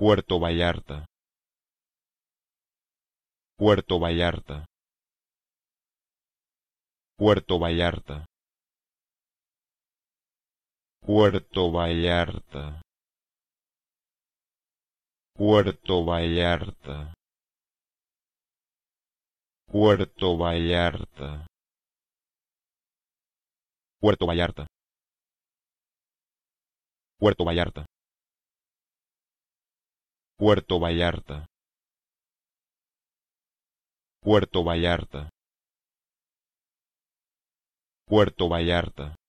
Puerto Vallarta. Puerto Vallarta. Puerto Vallarta. Puerto Vallarta. Puerto Vallarta. Puerto Vallarta. Puerto Vallarta. Puerto Vallarta. Puerto Vallarta. Puerto Vallarta. Puerto Vallarta.